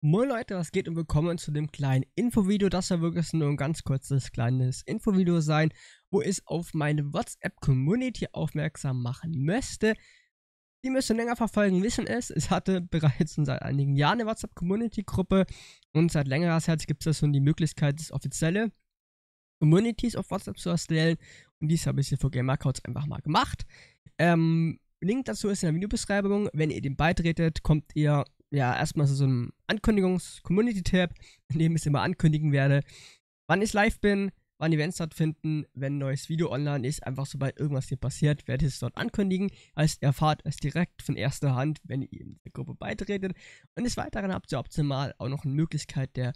Moin Leute, was geht und willkommen zu dem kleinen Infovideo. Das soll wirklich nur ein ganz kurzes kleines Infovideo sein, wo ich auf meine WhatsApp-Community aufmerksam machen möchte. Die müsst ihr länger verfolgen, wissen es. Es hatte bereits seit einigen Jahren eine WhatsApp-Community-Gruppe und seit längerer Zeit gibt es da schon die Möglichkeit, das offizielle Communities auf WhatsApp zu erstellen. Und dies habe ich hier vor Gamercodes einfach mal gemacht. Ähm, Link dazu ist in der Videobeschreibung. Wenn ihr dem beitretet, kommt ihr ja, erstmal so ein Ankündigungs-Community-Tab, in dem ich immer ankündigen werde, wann ich live bin, wann Events stattfinden, wenn ein neues Video online ist. Einfach sobald irgendwas hier passiert, werde ich es dort ankündigen. Heißt, erfahrt es direkt von erster Hand, wenn ihr in der Gruppe beitretet. Und des Weiteren habt ihr optimal auch noch eine Möglichkeit der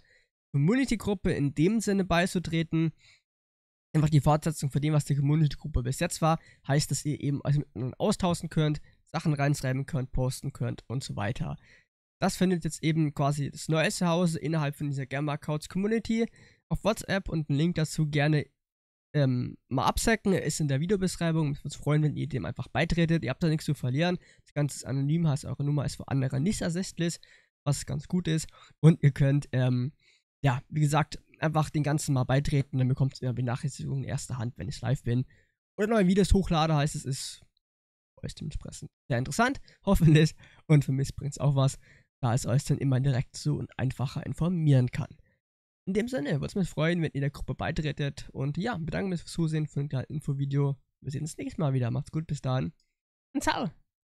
Community-Gruppe in dem Sinne beizutreten. Einfach die Fortsetzung von dem, was die Community-Gruppe bis jetzt war, heißt, dass ihr eben also miteinander austauschen könnt, Sachen reinschreiben könnt, posten könnt und so weiter. Das findet jetzt eben quasi das neue Zuhause innerhalb von dieser Gamma Couch Community auf WhatsApp und einen Link dazu gerne ähm, mal absacken. Ist in der Videobeschreibung. Ich würde mich freuen, wenn ihr dem einfach beitretet. Ihr habt da nichts zu verlieren. Das Ganze ist anonym, heißt eure Nummer ist für andere nicht ersichtlich, was ganz gut ist. Und ihr könnt, ähm, ja, wie gesagt, einfach den ganzen mal beitreten. Dann bekommt ihr Benachrichtigungen in erster Hand, wenn ich live bin. Oder neue Videos hochlade, heißt es, ist euch dementsprechend sehr interessant, hoffentlich. Und für mich bringt es auch was da es euch dann immer direkt so und einfacher informieren kann. In dem Sinne, würde es mich freuen, wenn ihr der Gruppe beitretet und ja, bedanke mich fürs Zusehen für ein Infovideo. Wir sehen uns nächstes Mal wieder. Macht's gut, bis dann und ciao!